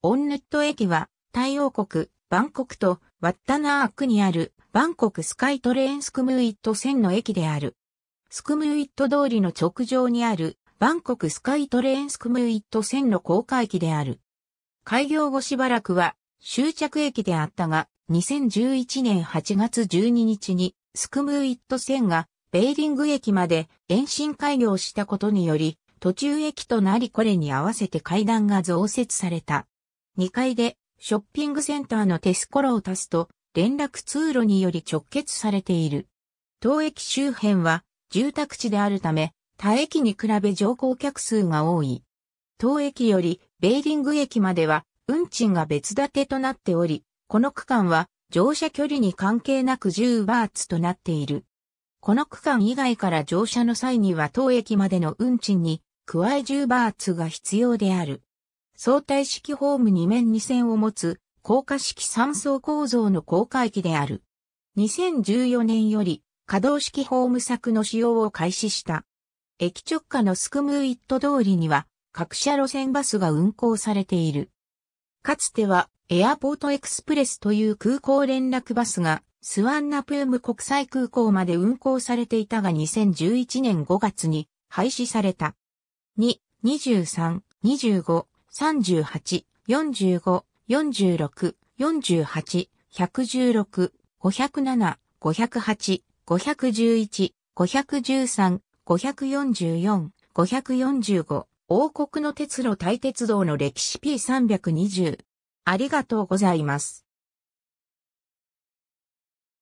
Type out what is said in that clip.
オンヌット駅は、タイ王国、バンコクとワッタナー区にあるバンコクスカイトレーンスクムーイット線の駅である。スクムーイット通りの直上にあるバンコクスカイトレーンスクムーイット線の高架駅である。開業後しばらくは終着駅であったが、2011年8月12日にスクムーイット線がベーリング駅まで延伸開業したことにより、途中駅となりこれに合わせて階段が増設された。2階でショッピングセンターのテスコロを足すと連絡通路により直結されている。当駅周辺は住宅地であるため他駅に比べ乗降客数が多い。当駅よりベーリング駅までは運賃が別立てとなっており、この区間は乗車距離に関係なく10バーツとなっている。この区間以外から乗車の際には当駅までの運賃に加え10バーツが必要である。相対式ホーム2面2線を持つ、高架式3層構造の高架駅である。2014年より、可動式ホーム柵の使用を開始した。駅直下のスクムーイット通りには、各社路線バスが運行されている。かつては、エアポートエクスプレスという空港連絡バスが、スワンナプーム国際空港まで運行されていたが2011年5月に廃止された。2、23、25、38、45、46、48、116、507、508、511、513、544、545、王国の鉄路大鉄道の歴史 P320。ありがとうございます。